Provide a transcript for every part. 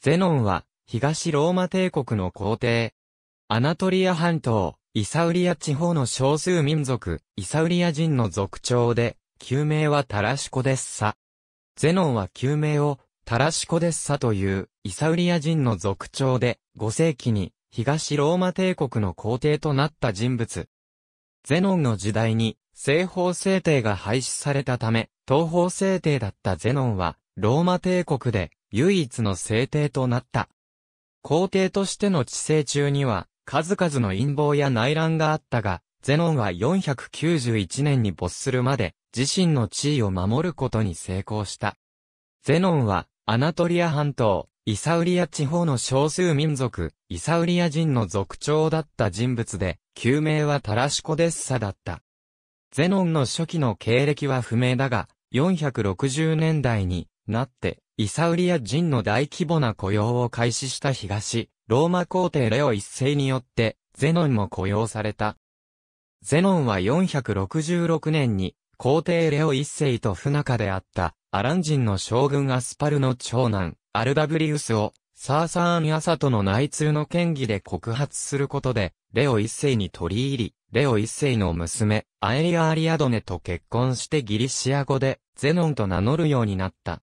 ゼノンは、東ローマ帝国の皇帝。アナトリア半島、イサウリア地方の少数民族、イサウリア人の族長で、旧名はタラシコデッサ。ゼノンは旧名を、タラシコデッサという、イサウリア人の族長で、5世紀に、東ローマ帝国の皇帝となった人物。ゼノンの時代に、西方制帝が廃止されたため、東方制帝だったゼノンは、ローマ帝国で、唯一の聖帝となった。皇帝としての治世中には、数々の陰謀や内乱があったが、ゼノンは491年に没するまで、自身の地位を守ることに成功した。ゼノンは、アナトリア半島、イサウリア地方の少数民族、イサウリア人の族長だった人物で、旧名はタラシコデッサだった。ゼノンの初期の経歴は不明だが、460年代になって、イサウリア人の大規模な雇用を開始した東、ローマ皇帝レオ一世によって、ゼノンも雇用された。ゼノンは466年に、皇帝レオ一世と不仲であった、アラン人の将軍アスパルの長男、アルダブリウスを、サーサーン・アサとの内通の権威で告発することで、レオ一世に取り入り、レオ一世の娘、アエリア・アリアドネと結婚してギリシア語で、ゼノンと名乗るようになった。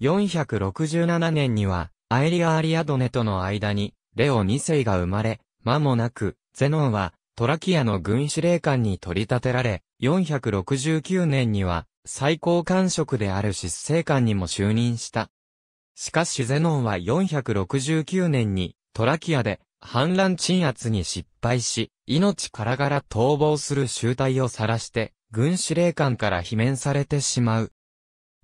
467年には、アエリア・アリアドネとの間に、レオ2世が生まれ、間もなく、ゼノンは、トラキアの軍司令官に取り立てられ、469年には、最高官職である執政官にも就任した。しかしゼノンは469年に、トラキアで、反乱鎮圧に失敗し、命からがら逃亡する集体を晒して、軍司令官から罷免されてしまう。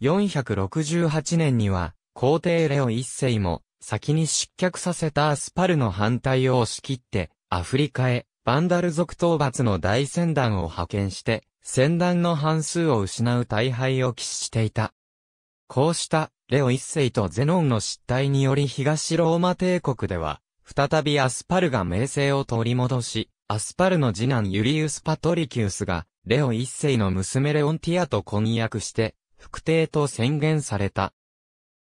468年には、皇帝レオ一世も、先に失脚させたアスパルの反対を押し切って、アフリカへ、バンダル族討伐の大戦団を派遣して、戦団の半数を失う大敗を喫していた。こうした、レオ一世とゼノンの失態により東ローマ帝国では、再びアスパルが名声を取り戻し、アスパルの次男ユリウス・パトリキウスが、レオ一世の娘レオンティアと婚約して、副帝と宣言された。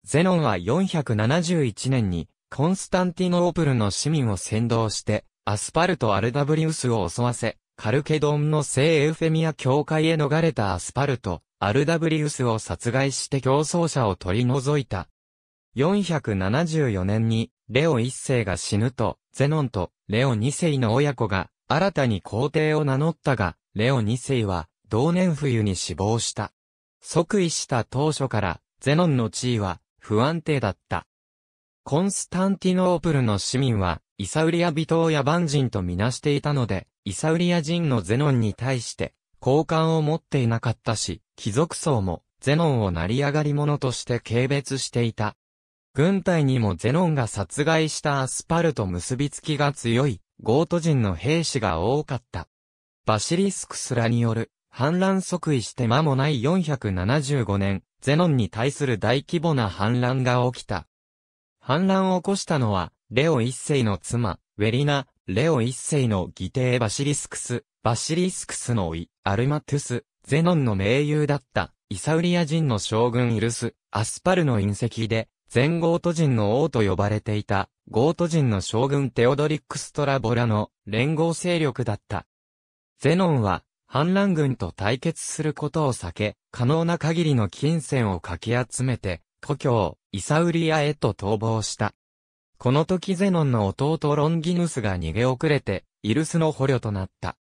ゼノンは471年に、コンスタンティノープルの市民を先導して、アスパルト・アルダブリウスを襲わせ、カルケドンの聖エウフェミア教会へ逃れたアスパルト、アルダブリウスを殺害して競争者を取り除いた。474年に、レオ一世が死ぬと、ゼノンとレオ二世の親子が、新たに皇帝を名乗ったが、レオ二世は、同年冬に死亡した。即位した当初から、ゼノンの地位は不安定だった。コンスタンティノープルの市民は、イサウリア人や万人とみなしていたので、イサウリア人のゼノンに対して、好感を持っていなかったし、貴族層も、ゼノンを成り上がり者として軽蔑していた。軍隊にもゼノンが殺害したアスパルと結びつきが強い、ゴート人の兵士が多かった。バシリスクスらによる反乱即位して間もない475年、ゼノンに対する大規模な反乱が起きた。反乱を起こしたのは、レオ一世の妻、ウェリナ、レオ一世の義弟バシリスクス、バシリスクスの甥、アルマトゥス、ゼノンの盟友だった、イサウリア人の将軍イルス、アスパルの隕石で、全ゴート人の王と呼ばれていた、ゴート人の将軍テオドリックストラボラの連合勢力だった。ゼノンは、反乱軍と対決することを避け、可能な限りの金銭をかき集めて、故郷、イサウリアへと逃亡した。この時ゼノンの弟ロンギヌスが逃げ遅れて、イルスの捕虜となった。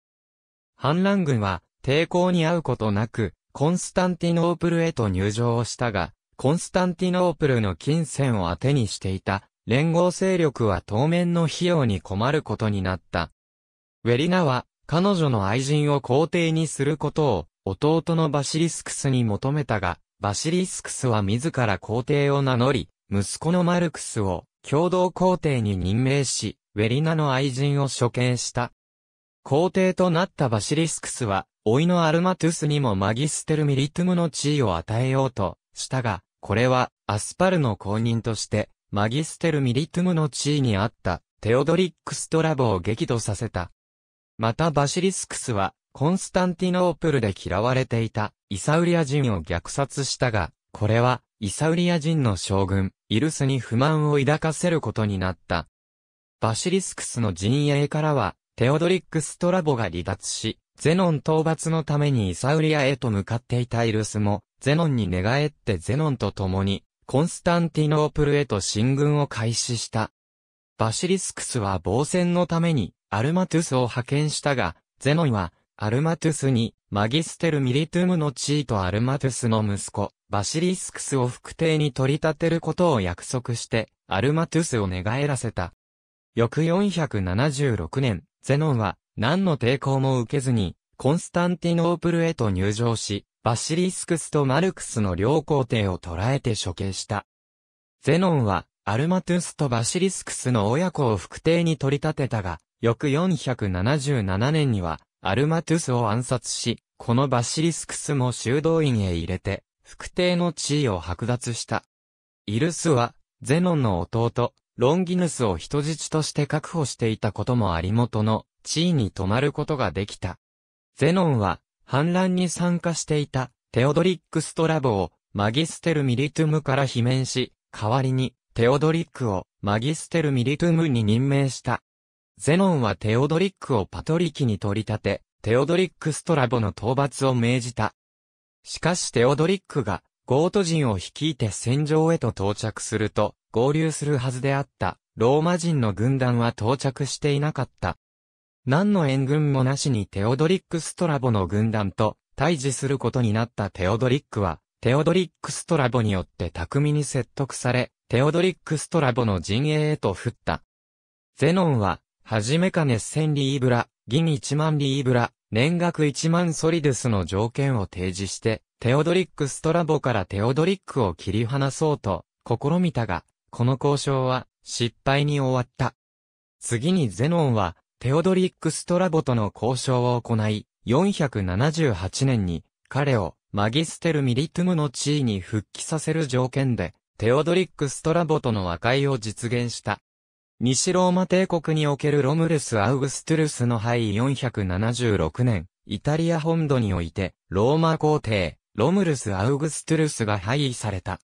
反乱軍は、抵抗に遭うことなく、コンスタンティノープルへと入場をしたが、コンスタンティノープルの金銭を当てにしていた、連合勢力は当面の費用に困ることになった。ウェリナは、彼女の愛人を皇帝にすることを、弟のバシリスクスに求めたが、バシリスクスは自ら皇帝を名乗り、息子のマルクスを共同皇帝に任命し、ウェリナの愛人を処刑した。皇帝となったバシリスクスは、老いのアルマトゥスにもマギステルミリトゥムの地位を与えようとしたが、これはアスパルの公認として、マギステルミリトゥムの地位にあったテオドリックストラボを激怒させた。またバシリスクスは、コンスタンティノープルで嫌われていた、イサウリア人を虐殺したが、これは、イサウリア人の将軍、イルスに不満を抱かせることになった。バシリスクスの陣営からは、テオドリック・ストラボが離脱し、ゼノン討伐のためにイサウリアへと向かっていたイルスも、ゼノンに寝返ってゼノンと共に、コンスタンティノープルへと進軍を開始した。バシリスクスは防戦のために、アルマトゥスを派遣したが、ゼノンは、アルマトゥスに、マギステル・ミリトゥムの地位とアルマトゥスの息子、バシリスクスを副帝に取り立てることを約束して、アルマトゥスを寝返らせた。翌476年、ゼノンは、何の抵抗も受けずに、コンスタンティノープルへと入場し、バシリスクスとマルクスの両皇帝を捕らえて処刑した。ゼノンは、アルマトゥスとバシリスクスの親子を副帝に取り立てたが、翌477年には、アルマトゥスを暗殺し、このバシリスクスも修道院へ入れて、副帝の地位を剥奪した。イルスは、ゼノンの弟、ロンギヌスを人質として確保していたこともありもとの地位に泊まることができた。ゼノンは、反乱に参加していた、テオドリック・ストラボを、マギステル・ミリトゥムから罷免し、代わりに、テオドリックを、マギステル・ミリトゥムに任命した。ゼノンはテオドリックをパトリキに取り立て、テオドリック・ストラボの討伐を命じた。しかしテオドリックが、ゴート人を率いて戦場へと到着すると、合流するはずであった、ローマ人の軍団は到着していなかった。何の援軍もなしにテオドリック・ストラボの軍団と対峙することになったテオドリックは、テオドリック・ストラボによって巧みに説得され、テオドリック・ストラボの陣営へと降った。ゼノンは、はじめか熱1000リーブラ、銀1万リーブラ、年額1万ソリデスの条件を提示して、テオドリック・ストラボからテオドリックを切り離そうと、試みたが、この交渉は、失敗に終わった。次にゼノンは、テオドリック・ストラボとの交渉を行い、478年に、彼を、マギステル・ミリトゥムの地位に復帰させる条件で、テオドリック・ストラボとの和解を実現した。西ローマ帝国におけるロムルス・アウグストゥルスの敗位476年、イタリア本土において、ローマ皇帝、ロムルス・アウグストゥルスが廃位された。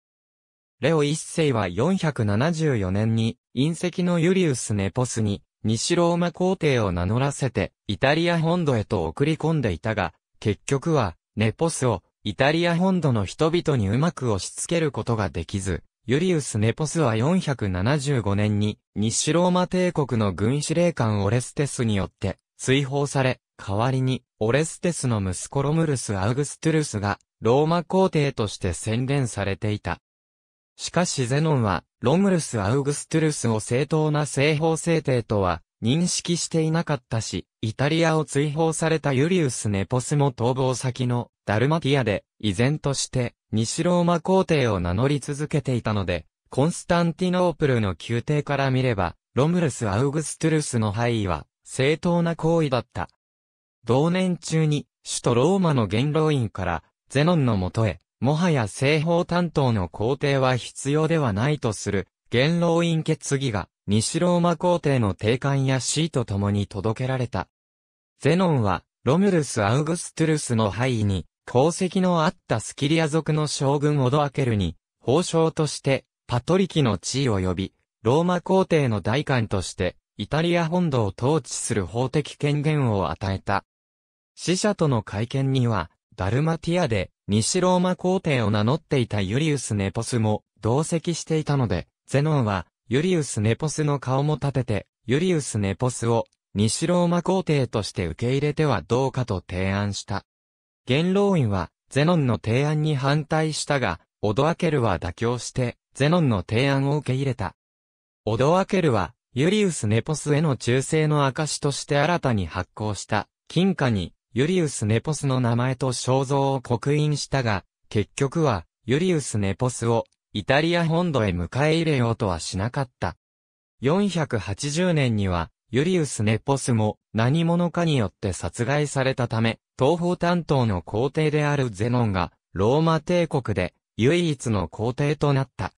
レオ一世は474年に、隕石のユリウス・ネポスに、西ローマ皇帝を名乗らせて、イタリア本土へと送り込んでいたが、結局は、ネポスを、イタリア本土の人々にうまく押し付けることができず、ユリウス・ネポスは475年に西ローマ帝国の軍司令官オレステスによって追放され、代わりにオレステスの息子ロムルス・アウグストゥルスがローマ皇帝として宣伝されていた。しかしゼノンはロムルス・アウグストゥルスを正当な西方制定とは認識していなかったし、イタリアを追放されたユリウス・ネポスも逃亡先のダルマティアで、依然として西ローマ皇帝を名乗り続けていたので、コンスタンティノープルの宮廷から見れば、ロムルス・アウグストゥルスの範囲は、正当な行為だった。同年中に、首都ローマの元老院から、ゼノンのもとへ、もはや西方担当の皇帝は必要ではないとする、元老院決議が、西ローマ皇帝の定款や死と共に届けられた。ゼノンは、ロムルス・アウグストゥルスの範囲に、功績のあったスキリア族の将軍オドアケルに、法章として、パトリキの地位を呼び、ローマ皇帝の代官として、イタリア本土を統治する法的権限を与えた。死者との会見には、ダルマティアで、西ローマ皇帝を名乗っていたユリウス・ネポスも同席していたので、ゼノンは、ユリウス・ネポスの顔も立てて、ユリウス・ネポスを、西ローマ皇帝として受け入れてはどうかと提案した。元老院は、ゼノンの提案に反対したが、オドアケルは妥協して、ゼノンの提案を受け入れた。オドアケルは、ユリウス・ネポスへの忠誠の証として新たに発行した、金貨に、ユリウス・ネポスの名前と肖像を刻印したが、結局は、ユリウス・ネポスを、イタリア本土へ迎え入れようとはしなかった。480年には、ユリウス・ネポスも何者かによって殺害されたため、東方担当の皇帝であるゼノンが、ローマ帝国で唯一の皇帝となった。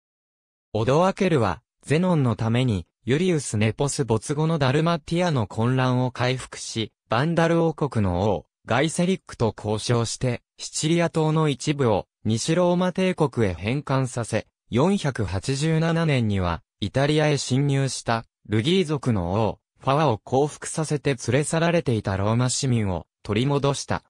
オドアケルは、ゼノンのために、ユリウス・ネポス没後のダルマティアの混乱を回復し、バンダル王国の王、ガイセリックと交渉して、シチリア島の一部を西ローマ帝国へ返還させ、487年にはイタリアへ侵入したルギー族の王、ファワを降伏させて連れ去られていたローマ市民を取り戻した。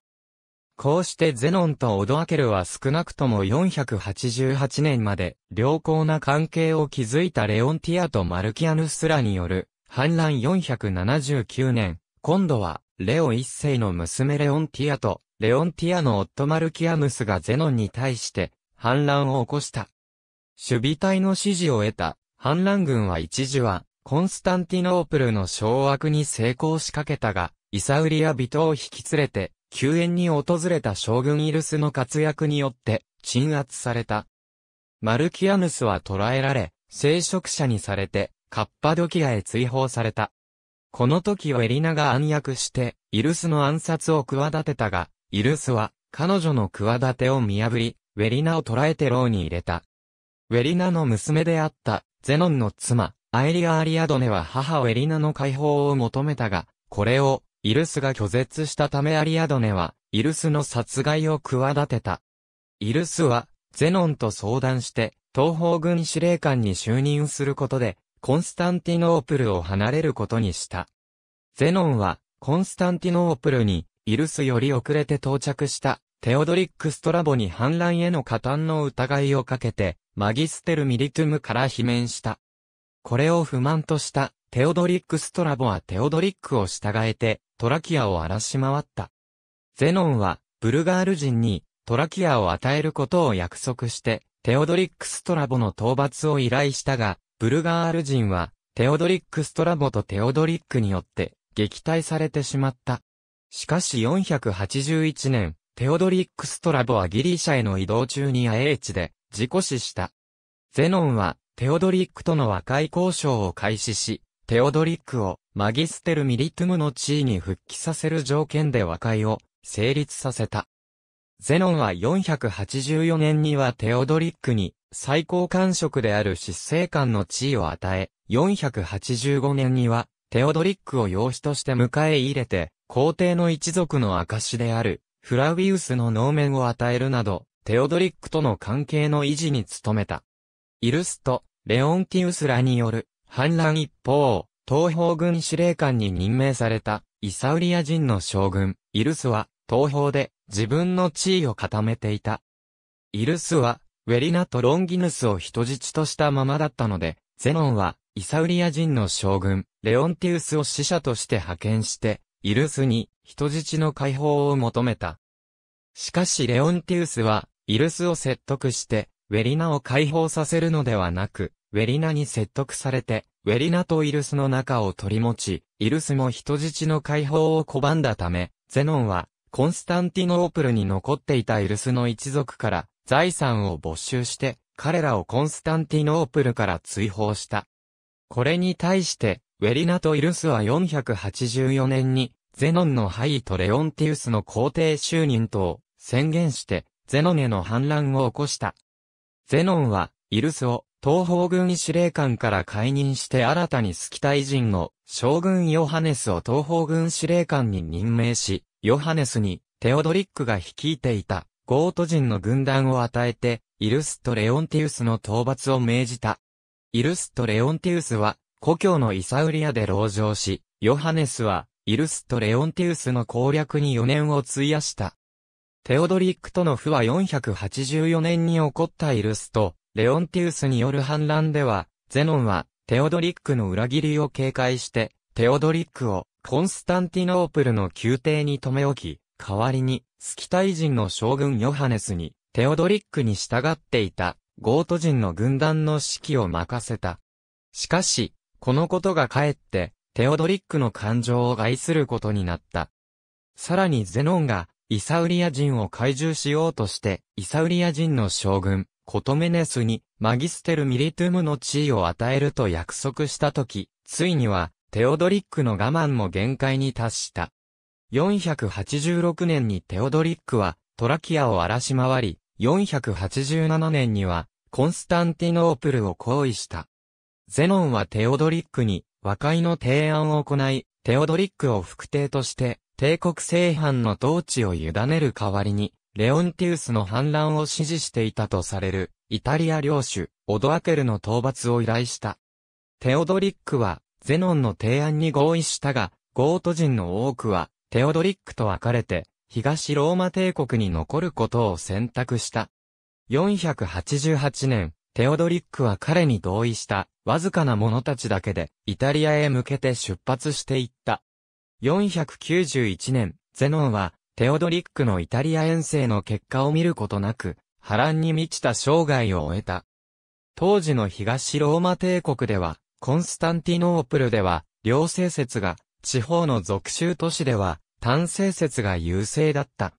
こうしてゼノンとオドアケルは少なくとも488年まで良好な関係を築いたレオンティアとマルキアヌスらによる反乱479年、今度はレオ一世の娘レオンティアとレオンティアの夫マルキアヌスがゼノンに対して反乱を起こした。守備隊の指示を得た反乱軍は一時はコンスタンティノープルの掌握に成功しかけたが、イサウリや人を引き連れて、救援に訪れた将軍イルスの活躍によって、鎮圧された。マルキアヌスは捕らえられ、聖職者にされて、カッパドキアへ追放された。この時はエリナが暗躍して、イルスの暗殺を企てたが、イルスは、彼女の企てを見破り、ウェリナを捕らえて牢に入れた。ウェリナの娘であった、ゼノンの妻、アエリア・アリアドネは母ウェリナの解放を求めたが、これを、イルスが拒絶したためアリアドネは、イルスの殺害を企てた。イルスは、ゼノンと相談して、東方軍司令官に就任することで、コンスタンティノープルを離れることにした。ゼノンは、コンスタンティノープルに、イルスより遅れて到着した、テオドリック・ストラボに反乱への加担の疑いをかけて、マギステル・ミリトゥムから罷免した。これを不満としたテオドリック・ストラボはテオドリックを従えてトラキアを荒らし回った。ゼノンはブルガール人にトラキアを与えることを約束してテオドリック・ストラボの討伐を依頼したが、ブルガール人はテオドリック・ストラボとテオドリックによって撃退されてしまった。しかし481年、テオドリック・ストラボはギリシャへの移動中にアエーチで事故死した。ゼノンはテオドリックとの和解交渉を開始し、テオドリックをマギステル・ミリトゥムの地位に復帰させる条件で和解を成立させた。ゼノンは484年にはテオドリックに最高官職である執政官の地位を与え、485年にはテオドリックを養子として迎え入れて、皇帝の一族の証であるフラウィウスの能面を与えるなど、テオドリックとの関係の維持に努めた。イルスト、レオンティウスらによる反乱一方、東方軍司令官に任命されたイサウリア人の将軍、イルスは東方で自分の地位を固めていた。イルスはウェリナとロンギヌスを人質としたままだったので、ゼノンはイサウリア人の将軍、レオンティウスを使者として派遣して、イルスに人質の解放を求めた。しかしレオンティウスは、イルスを説得して、ウェリナを解放させるのではなく、ウェリナに説得されて、ウェリナとイルスの中を取り持ち、イルスも人質の解放を拒んだため、ゼノンは、コンスタンティノープルに残っていたイルスの一族から、財産を没収して、彼らをコンスタンティノープルから追放した。これに対して、ウェリナとイルスは484年に、ゼノンのハイとレオンティウスの皇帝就任と宣言して、ゼノンへの反乱を起こした。ゼノンは、イルスを、東方軍司令官から解任して新たにスキタイ人の将軍ヨハネスを東方軍司令官に任命し、ヨハネスにテオドリックが率いていたゴート人の軍団を与えて、イルスとレオンティウスの討伐を命じた。イルスとレオンティウスは故郷のイサウリアで籠城し、ヨハネスはイルスとレオンティウスの攻略に4年を費やした。テオドリックとの負は484年に起こったイルスと、レオンティウスによる反乱では、ゼノンは、テオドリックの裏切りを警戒して、テオドリックを、コンスタンティノープルの宮廷に留め置き、代わりに、スキタイ人の将軍ヨハネスに、テオドリックに従っていた、ゴート人の軍団の指揮を任せた。しかし、このことがかえって、テオドリックの感情を害することになった。さらにゼノンが、イサウリア人を懐柔しようとして、イサウリア人の将軍、コトメネスに、マギステル・ミリトゥムの地位を与えると約束したとき、ついには、テオドリックの我慢も限界に達した。486年にテオドリックは、トラキアを荒らし回り、487年には、コンスタンティノープルを行為した。ゼノンはテオドリックに和解の提案を行い、テオドリックを副帝として帝国西藩の統治を委ねる代わりに、レオンティウスの反乱を支持していたとされる、イタリア領主、オドアケルの討伐を依頼した。テオドリックは、ゼノンの提案に合意したが、ゴート人の多くは、テオドリックと別れて、東ローマ帝国に残ることを選択した。488年、テオドリックは彼に同意した、わずかな者たちだけで、イタリアへ向けて出発していった。491年、ゼノンは、テオドリックのイタリア遠征の結果を見ることなく、波乱に満ちた生涯を終えた。当時の東ローマ帝国では、コンスタンティノープルでは、両性説が、地方の属州都市では、単性説が優勢だった。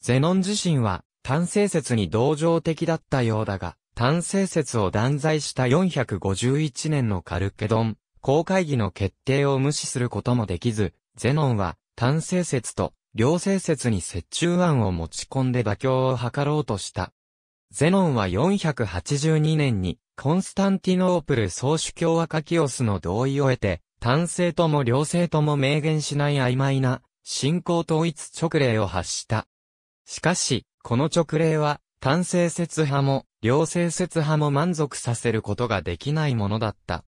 ゼノン自身は、単性説に同情的だったようだが、単性説を断罪した451年のカルケドン、公会議の決定を無視することもできず、ゼノンは、単性説と、両性説に折衷案を持ち込んで妥協を図ろうとした。ゼノンは482年に、コンスタンティノープル総主教アカキオスの同意を得て、単性とも両性とも明言しない曖昧な、信仰統一直令を発した。しかし、この直令は、単性説派も、両性説派も満足させることができないものだった。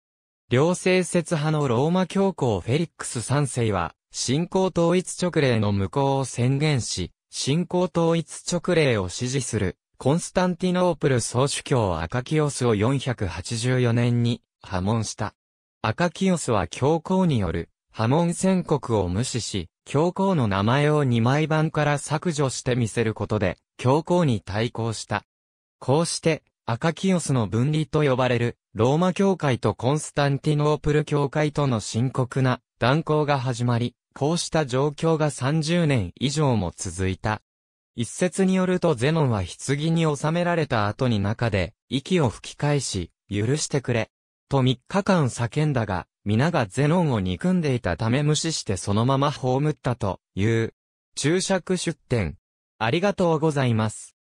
両性説派のローマ教皇フェリックス三世は、信仰統一直令の無効を宣言し、信仰統一直令を支持する、コンスタンティノープル総主教アカキオスを484年に破門した。アカキオスは教皇による破門宣告を無視し、教皇の名前を2枚版から削除してみせることで、教皇に対抗した。こうして、赤キオスの分離と呼ばれる、ローマ教会とコンスタンティノープル教会との深刻な断交が始まり、こうした状況が30年以上も続いた。一説によるとゼノンは棺に収められた後に中で、息を吹き返し、許してくれ。と3日間叫んだが、皆がゼノンを憎んでいたため無視してそのまま葬ったという、注釈出典。ありがとうございます。